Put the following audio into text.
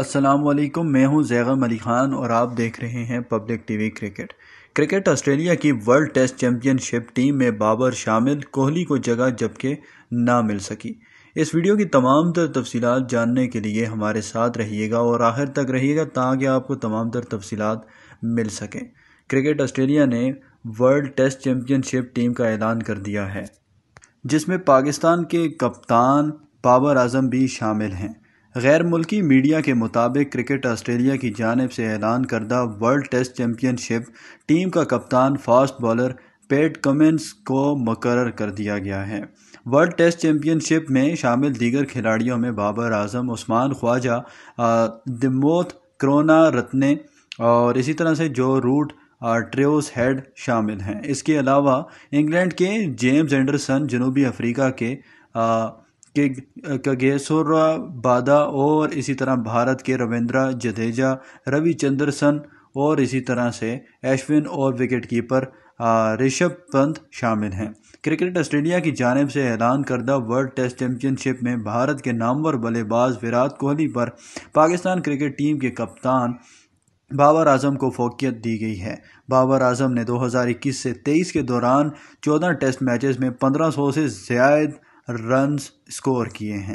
अस्सलाम वालेकुम मैं हूं जैगम अली खान और आप देख रहे हैं public TV cricket cricket Australia की वर्ल्ड टेस्ट चैंपियनशिप टीम में बाबर शामिल कोहली को जगह जबकि ना मिल सकी इस वीडियो की तमाम तर तफसीत जानने के लिए हमारे साथ रहिएगा और आखिर तक रहिएगा ताकि आपको तमाम तर तफसीत मिल सकें क्रिकेट ऑस्ट्रेलिया ने वर्ल्ड टेस्ट चैम्पियनशिप टीम का ऐलान कर दिया है जिसमें पाकिस्तान के कप्तान बाबर आजम भी शामिल हैं गैर मुल्की मीडिया के मुताबिक क्रिकेट आस्ट्रेलिया की जानब से ऐलान करदा वर्ल्ड टेस्ट चैम्पियनशिप टीम का कप्तान फास्ट बॉलर पेट कमेंस को मुकर कर दिया गया है वर्ल्ड टेस्ट चैम्पियनशिप में शामिल दीगर खिलाड़ियों में बाबर आजम उस्मान ख्वाजा दिमोथ क्रोना रत्ने और इसी तरह से जो रूट ट्रेस हेड शामिल हैं इसके अलावा इंग्लैंड के जेम्स एंडरसन जनूबी अफ्रीका के आ, के राव बादा और इसी तरह भारत के रविंद्रा जडेजा रविचंद्रसन और इसी तरह से एशविन और विकेट कीपर ऋषभ पंत शामिल हैं क्रिकेट ऑस्ट्रेलिया की जानब से ऐलान करदा वर्ल्ड टेस्ट चैम्पियनशिप में भारत के नामवर बल्लेबाज विराट कोहली पर पाकिस्तान क्रिकेट टीम के कप्तान बाबर आजम को फोकियत दी गई है बाबर आजम ने 2021 से 23 के दौरान 14 टेस्ट मैचेस में 1500 से ज़्यादा रन्स स्कोर किए हैं